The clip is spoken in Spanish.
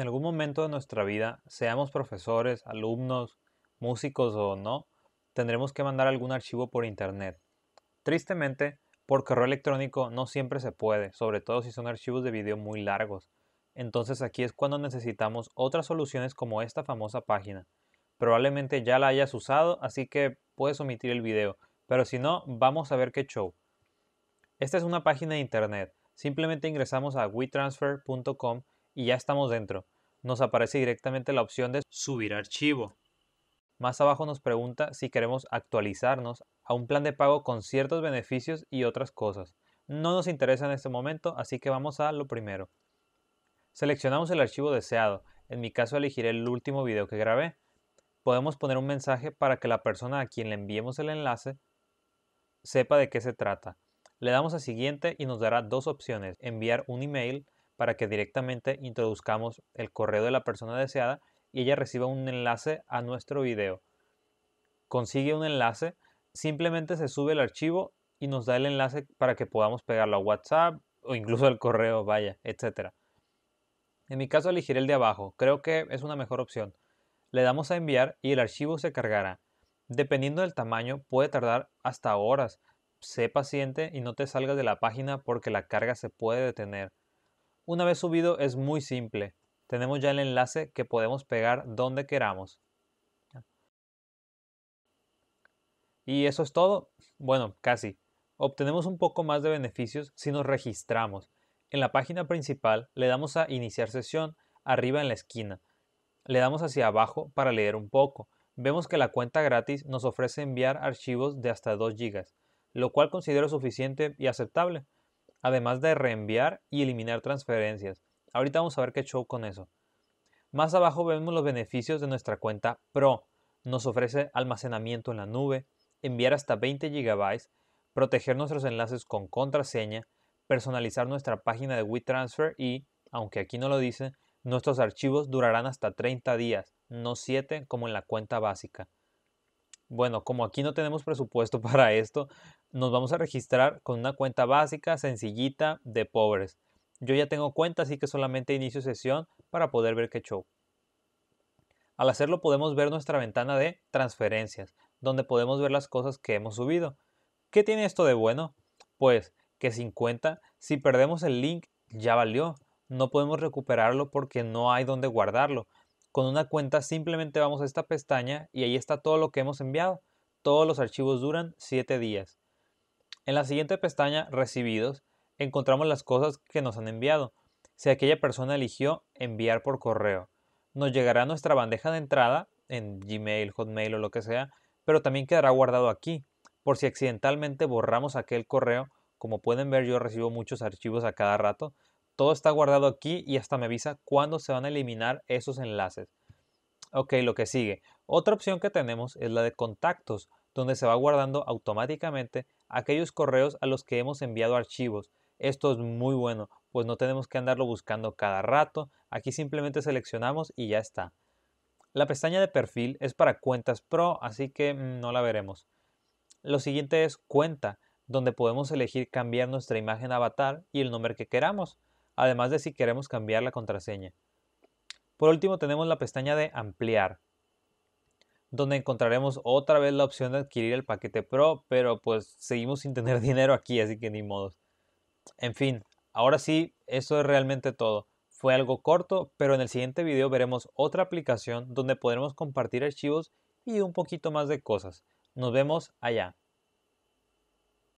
en algún momento de nuestra vida, seamos profesores, alumnos, músicos o no, tendremos que mandar algún archivo por Internet. Tristemente, por correo electrónico no siempre se puede, sobre todo si son archivos de video muy largos. Entonces aquí es cuando necesitamos otras soluciones como esta famosa página. Probablemente ya la hayas usado, así que puedes omitir el video, pero si no, vamos a ver qué show. Esta es una página de internet. Simplemente ingresamos a wetransfer.com y ya estamos dentro. Nos aparece directamente la opción de subir archivo. Más abajo nos pregunta si queremos actualizarnos a un plan de pago con ciertos beneficios y otras cosas. No nos interesa en este momento, así que vamos a lo primero. Seleccionamos el archivo deseado. En mi caso elegiré el último video que grabé. Podemos poner un mensaje para que la persona a quien le enviemos el enlace sepa de qué se trata. Le damos a siguiente y nos dará dos opciones, enviar un email para que directamente introduzcamos el correo de la persona deseada y ella reciba un enlace a nuestro video. Consigue un enlace, simplemente se sube el archivo y nos da el enlace para que podamos pegarlo a WhatsApp o incluso al correo, vaya, etc. En mi caso elegiré el de abajo, creo que es una mejor opción. Le damos a enviar y el archivo se cargará. Dependiendo del tamaño puede tardar hasta horas. Sé paciente y no te salgas de la página porque la carga se puede detener. Una vez subido es muy simple. Tenemos ya el enlace que podemos pegar donde queramos. Y eso es todo. Bueno, casi. Obtenemos un poco más de beneficios si nos registramos. En la página principal le damos a iniciar sesión arriba en la esquina. Le damos hacia abajo para leer un poco. Vemos que la cuenta gratis nos ofrece enviar archivos de hasta 2 GB, lo cual considero suficiente y aceptable además de reenviar y eliminar transferencias. Ahorita vamos a ver qué show con eso. Más abajo vemos los beneficios de nuestra cuenta Pro. Nos ofrece almacenamiento en la nube, enviar hasta 20 GB, proteger nuestros enlaces con contraseña, personalizar nuestra página de WeTransfer y, aunque aquí no lo dice, nuestros archivos durarán hasta 30 días, no 7 como en la cuenta básica. Bueno, como aquí no tenemos presupuesto para esto, nos vamos a registrar con una cuenta básica, sencillita, de pobres. Yo ya tengo cuenta, así que solamente inicio sesión para poder ver qué show. Al hacerlo podemos ver nuestra ventana de transferencias, donde podemos ver las cosas que hemos subido. ¿Qué tiene esto de bueno? Pues que sin cuenta, si perdemos el link ya valió, no podemos recuperarlo porque no hay donde guardarlo. Con una cuenta simplemente vamos a esta pestaña y ahí está todo lo que hemos enviado. Todos los archivos duran 7 días. En la siguiente pestaña, Recibidos, encontramos las cosas que nos han enviado. Si aquella persona eligió enviar por correo, nos llegará a nuestra bandeja de entrada en Gmail, Hotmail o lo que sea, pero también quedará guardado aquí, por si accidentalmente borramos aquel correo. Como pueden ver, yo recibo muchos archivos a cada rato. Todo está guardado aquí y hasta me avisa cuándo se van a eliminar esos enlaces. Ok, lo que sigue. Otra opción que tenemos es la de contactos, donde se va guardando automáticamente aquellos correos a los que hemos enviado archivos. Esto es muy bueno, pues no tenemos que andarlo buscando cada rato. Aquí simplemente seleccionamos y ya está. La pestaña de perfil es para cuentas pro, así que mm, no la veremos. Lo siguiente es cuenta, donde podemos elegir cambiar nuestra imagen avatar y el nombre que queramos, además de si queremos cambiar la contraseña. Por último tenemos la pestaña de ampliar, donde encontraremos otra vez la opción de adquirir el paquete Pro, pero pues seguimos sin tener dinero aquí, así que ni modos. En fin, ahora sí, eso es realmente todo. Fue algo corto, pero en el siguiente video veremos otra aplicación donde podremos compartir archivos y un poquito más de cosas. Nos vemos allá.